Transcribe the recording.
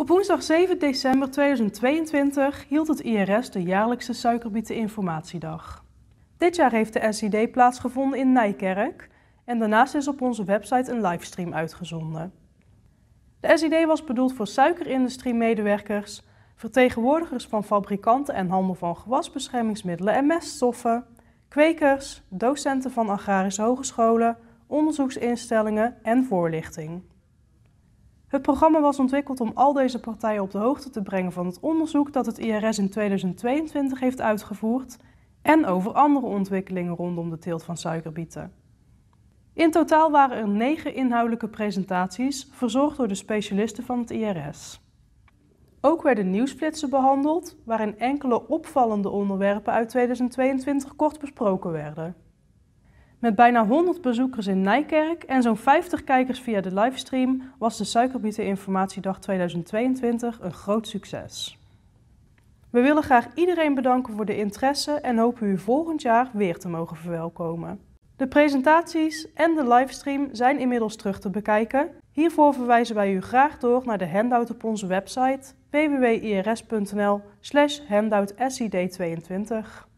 Op woensdag 7 december 2022 hield het IRS de jaarlijkse Suikerbieteninformatiedag. Dit jaar heeft de SID plaatsgevonden in Nijkerk en daarnaast is op onze website een livestream uitgezonden. De SID was bedoeld voor suikerindustrie-medewerkers, vertegenwoordigers van fabrikanten en handel van gewasbeschermingsmiddelen en meststoffen, kwekers, docenten van agrarische hogescholen, onderzoeksinstellingen en voorlichting. Het programma was ontwikkeld om al deze partijen op de hoogte te brengen van het onderzoek dat het IRS in 2022 heeft uitgevoerd en over andere ontwikkelingen rondom de teelt van suikerbieten. In totaal waren er negen inhoudelijke presentaties, verzorgd door de specialisten van het IRS. Ook werden nieuwsflitsen behandeld, waarin enkele opvallende onderwerpen uit 2022 kort besproken werden. Met bijna 100 bezoekers in Nijkerk en zo'n 50 kijkers via de livestream was de Suikerbieten Informatiedag 2022 een groot succes. We willen graag iedereen bedanken voor de interesse en hopen u volgend jaar weer te mogen verwelkomen. De presentaties en de livestream zijn inmiddels terug te bekijken. Hiervoor verwijzen wij u graag door naar de handout op onze website www.irs.nl slash handout SID22.